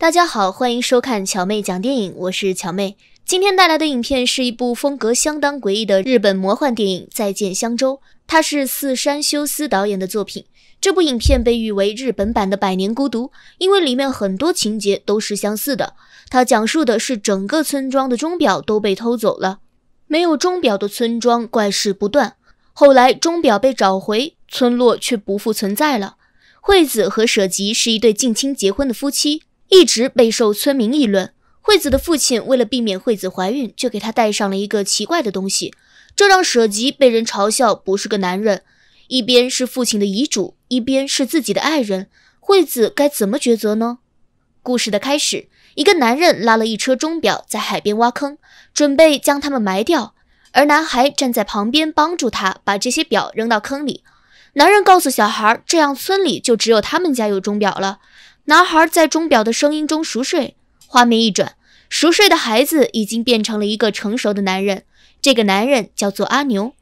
大家好，欢迎收看巧妹讲电影，我是巧妹。今天带来的影片是一部风格相当诡异的日本魔幻电影《再见香洲》，它是四山修斯导演的作品。这部影片被誉为日本版的《百年孤独》，因为里面很多情节都是相似的。它讲述的是整个村庄的钟表都被偷走了，没有钟表的村庄怪事不断。后来钟表被找回，村落却不复存在了。惠子和舍吉是一对近亲结婚的夫妻。一直备受村民议论。惠子的父亲为了避免惠子怀孕，就给她戴上了一个奇怪的东西，这让舍吉被人嘲笑不是个男人。一边是父亲的遗嘱，一边是自己的爱人，惠子该怎么抉择呢？故事的开始，一个男人拉了一车钟表在海边挖坑，准备将他们埋掉，而男孩站在旁边帮助他把这些表扔到坑里。男人告诉小孩，这样村里就只有他们家有钟表了。男孩在钟表的声音中熟睡。画面一转，熟睡的孩子已经变成了一个成熟的男人。这个男人叫做阿牛。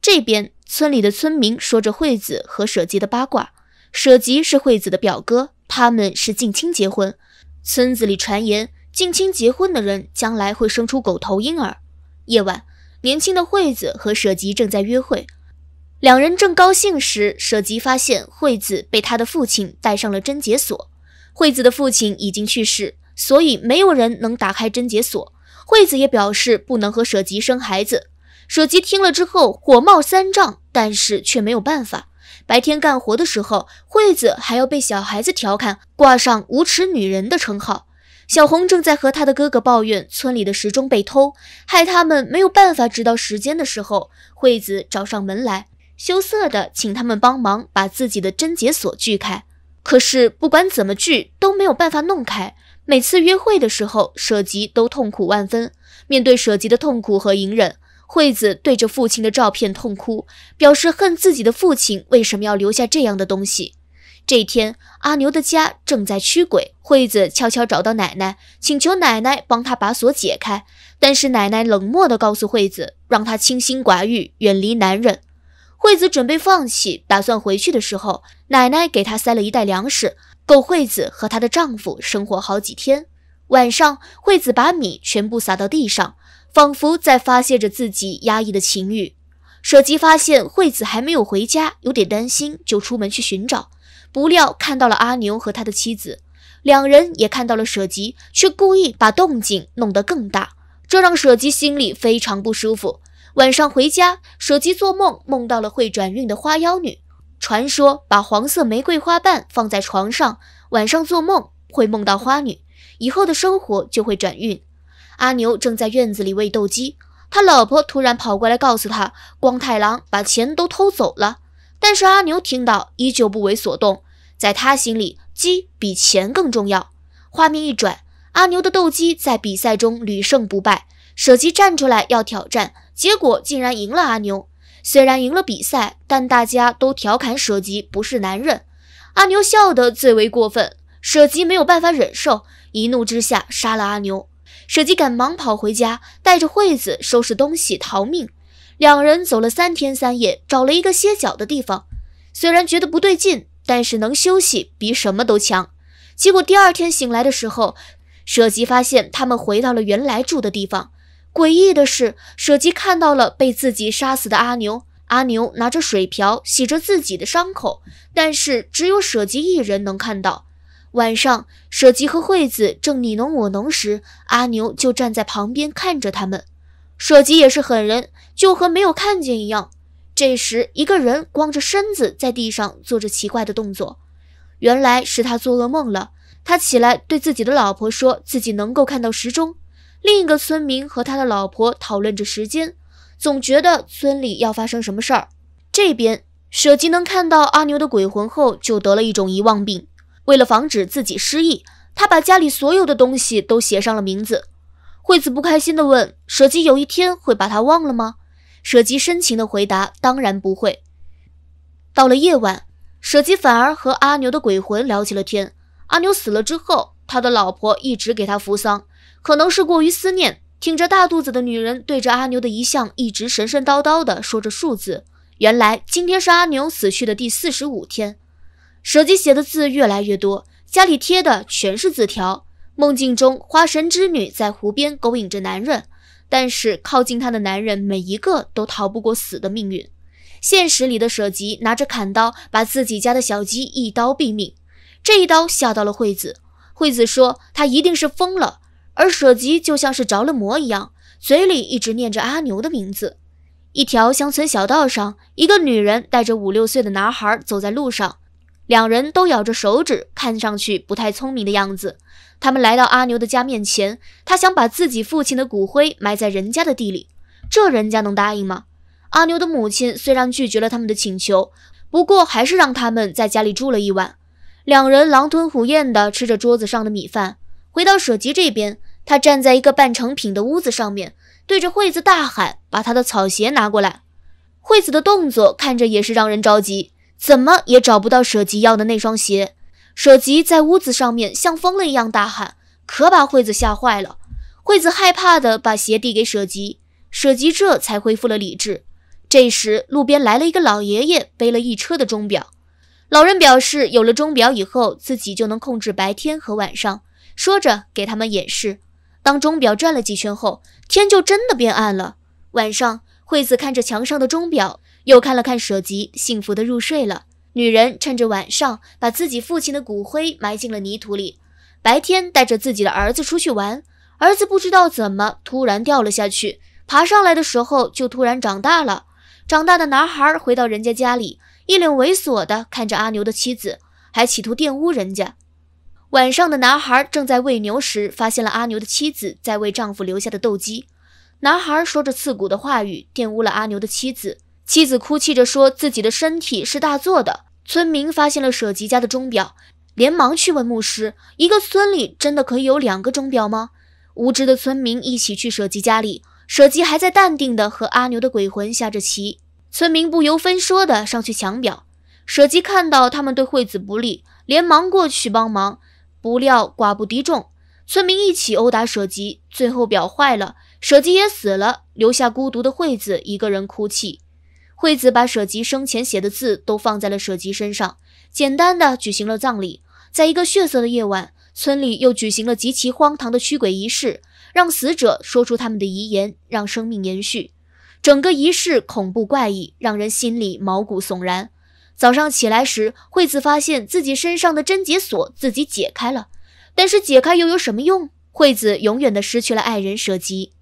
这边村里的村民说着惠子和舍吉的八卦。舍吉是惠子的表哥，他们是近亲结婚。村子里传言，近亲结婚的人将来会生出狗头婴儿。夜晚，年轻的惠子和舍吉正在约会。两人正高兴时，舍吉发现惠子被他的父亲带上了贞洁锁。惠子的父亲已经去世，所以没有人能打开贞洁锁。惠子也表示不能和舍吉生孩子。舍吉听了之后火冒三丈，但是却没有办法。白天干活的时候，惠子还要被小孩子调侃，挂上无耻女人的称号。小红正在和他的哥哥抱怨村里的时钟被偷，害他们没有办法知道时间的时候，惠子找上门来，羞涩的请他们帮忙把自己的贞洁锁锯开。可是不管怎么锯都没有办法弄开。每次约会的时候，舍吉都痛苦万分。面对舍吉的痛苦和隐忍，惠子对着父亲的照片痛哭，表示恨自己的父亲为什么要留下这样的东西。这天，阿牛的家正在驱鬼，惠子悄悄找到奶奶，请求奶奶帮她把锁解开。但是奶奶冷漠地告诉惠子，让她清心寡欲，远离男人。惠子准备放弃，打算回去的时候，奶奶给她塞了一袋粮食，够惠子和她的丈夫生活好几天。晚上，惠子把米全部撒到地上，仿佛在发泄着自己压抑的情欲。舍吉发现惠子还没有回家，有点担心，就出门去寻找。不料看到了阿牛和他的妻子，两人也看到了舍吉，却故意把动静弄得更大，这让舍吉心里非常不舒服。晚上回家，手机做梦，梦到了会转运的花妖女。传说把黄色玫瑰花瓣放在床上，晚上做梦会梦到花女，以后的生活就会转运。阿牛正在院子里喂斗鸡，他老婆突然跑过来告诉他，光太郎把钱都偷走了。但是阿牛听到依旧不为所动，在他心里，鸡比钱更重要。画面一转，阿牛的斗鸡在比赛中屡胜不败。舍吉站出来要挑战，结果竟然赢了阿牛。虽然赢了比赛，但大家都调侃舍吉不是男人。阿牛笑得最为过分，舍吉没有办法忍受，一怒之下杀了阿牛。舍吉赶忙跑回家，带着惠子收拾东西逃命。两人走了三天三夜，找了一个歇脚的地方。虽然觉得不对劲，但是能休息比什么都强。结果第二天醒来的时候，舍吉发现他们回到了原来住的地方。诡异的是，舍吉看到了被自己杀死的阿牛。阿牛拿着水瓢洗着自己的伤口，但是只有舍吉一人能看到。晚上，舍吉和惠子正你侬我侬时，阿牛就站在旁边看着他们。舍吉也是狠人，就和没有看见一样。这时，一个人光着身子在地上做着奇怪的动作，原来是他做噩梦了。他起来对自己的老婆说，自己能够看到时钟。另一个村民和他的老婆讨论着时间，总觉得村里要发生什么事儿。这边舍吉能看到阿牛的鬼魂后，就得了一种遗忘病。为了防止自己失忆，他把家里所有的东西都写上了名字。惠子不开心地问舍吉：“有一天会把他忘了吗？”舍吉深情地回答：“当然不会。”到了夜晚，舍吉反而和阿牛的鬼魂聊起了天。阿牛死了之后，他的老婆一直给他扶丧。可能是过于思念，挺着大肚子的女人对着阿牛的遗像一直神神叨叨的说着数字。原来今天是阿牛死去的第四十五天。舍吉写的字越来越多，家里贴的全是字条。梦境中，花神之女在湖边勾引着男人，但是靠近她的男人每一个都逃不过死的命运。现实里的舍吉拿着砍刀，把自己家的小鸡一刀毙命。这一刀吓到了惠子，惠子说他一定是疯了。而舍吉就像是着了魔一样，嘴里一直念着阿牛的名字。一条乡村小道上，一个女人带着五六岁的男孩走在路上，两人都咬着手指，看上去不太聪明的样子。他们来到阿牛的家面前，他想把自己父亲的骨灰埋在人家的地里，这人家能答应吗？阿牛的母亲虽然拒绝了他们的请求，不过还是让他们在家里住了一晚。两人狼吞虎咽地吃着桌子上的米饭。回到舍吉这边，他站在一个半成品的屋子上，面对着惠子大喊：“把他的草鞋拿过来！”惠子的动作看着也是让人着急，怎么也找不到舍吉要的那双鞋。舍吉在屋子上面像疯了一样大喊，可把惠子吓坏了。惠子害怕的把鞋递给舍吉，舍吉这才恢复了理智。这时，路边来了一个老爷爷，背了一车的钟表。老人表示，有了钟表以后，自己就能控制白天和晚上。说着，给他们演示。当钟表转了几圈后，天就真的变暗了。晚上，惠子看着墙上的钟表，又看了看舍吉，幸福的入睡了。女人趁着晚上，把自己父亲的骨灰埋进了泥土里。白天，带着自己的儿子出去玩。儿子不知道怎么突然掉了下去，爬上来的时候就突然长大了。长大的男孩回到人家家里，一脸猥琐地看着阿牛的妻子，还企图玷污人家。晚上的男孩正在喂牛时，发现了阿牛的妻子在为丈夫留下的斗鸡。男孩说着刺骨的话语，玷污了阿牛的妻子。妻子哭泣着说自己的身体是大做的。村民发现了舍吉家的钟表，连忙去问牧师：一个村里真的可以有两个钟表吗？无知的村民一起去舍吉家里，舍吉还在淡定的和阿牛的鬼魂下着棋。村民不由分说的上去抢表，舍吉看到他们对惠子不利，连忙过去帮忙。不料寡不敌众，村民一起殴打舍吉，最后表坏了，舍吉也死了，留下孤独的惠子一个人哭泣。惠子把舍吉生前写的字都放在了舍吉身上，简单的举行了葬礼。在一个血色的夜晚，村里又举行了极其荒唐的驱鬼仪式，让死者说出他们的遗言，让生命延续。整个仪式恐怖怪异，让人心里毛骨悚然。早上起来时，惠子发现自己身上的贞洁锁自己解开了，但是解开又有什么用？惠子永远的失去了爱人舍吉。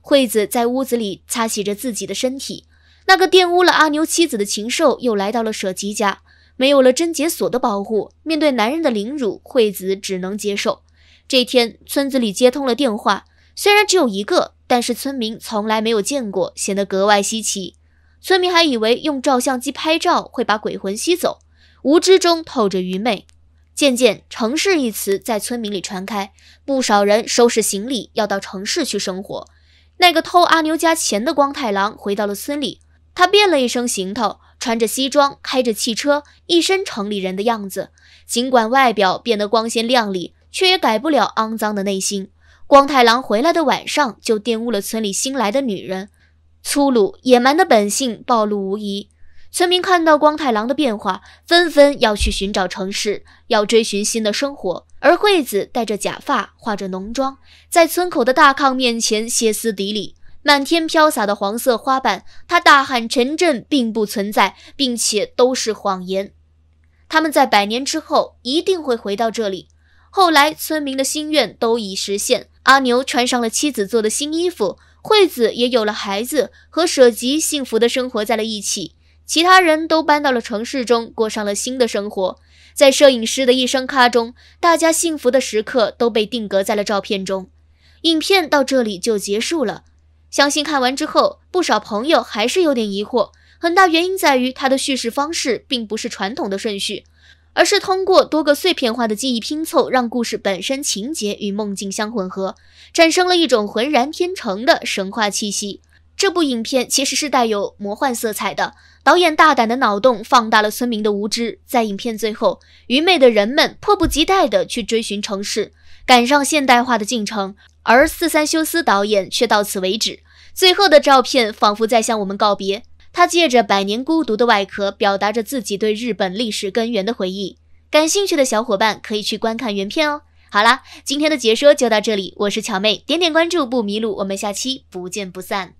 惠子在屋子里擦洗着自己的身体，那个玷污了阿牛妻子的禽兽又来到了舍吉家。没有了贞洁锁的保护，面对男人的凌辱，惠子只能接受。这天，村子里接通了电话，虽然只有一个，但是村民从来没有见过，显得格外稀奇。村民还以为用照相机拍照会把鬼魂吸走，无知中透着愚昧。渐渐，城市一词在村民里传开，不少人收拾行李要到城市去生活。那个偷阿牛家钱的光太郎回到了村里，他变了一身行头，穿着西装，开着汽车，一身城里人的样子。尽管外表变得光鲜亮丽，却也改不了肮脏的内心。光太郎回来的晚上，就玷污了村里新来的女人。粗鲁野蛮的本性暴露无遗。村民看到光太郎的变化，纷纷要去寻找城市，要追寻新的生活。而惠子戴着假发，化着浓妆，在村口的大炕面前歇斯底里。满天飘洒的黄色花瓣，他大喊：“陈镇并不存在，并且都是谎言。”他们在百年之后一定会回到这里。后来，村民的心愿都已实现。阿牛穿上了妻子做的新衣服。惠子也有了孩子，和舍吉幸福的生活在了一起。其他人都搬到了城市中，过上了新的生活。在摄影师的一声咔中，大家幸福的时刻都被定格在了照片中。影片到这里就结束了。相信看完之后，不少朋友还是有点疑惑，很大原因在于他的叙事方式并不是传统的顺序。而是通过多个碎片化的记忆拼凑，让故事本身情节与梦境相混合，产生了一种浑然天成的神话气息。这部影片其实是带有魔幻色彩的，导演大胆的脑洞放大了村民的无知。在影片最后，愚昧的人们迫不及待地去追寻城市，赶上现代化的进程，而四三休斯导演却到此为止。最后的照片仿佛在向我们告别。他借着《百年孤独》的外壳，表达着自己对日本历史根源的回忆。感兴趣的小伙伴可以去观看原片哦。好了，今天的解说就到这里，我是巧妹，点点关注不迷路，我们下期不见不散。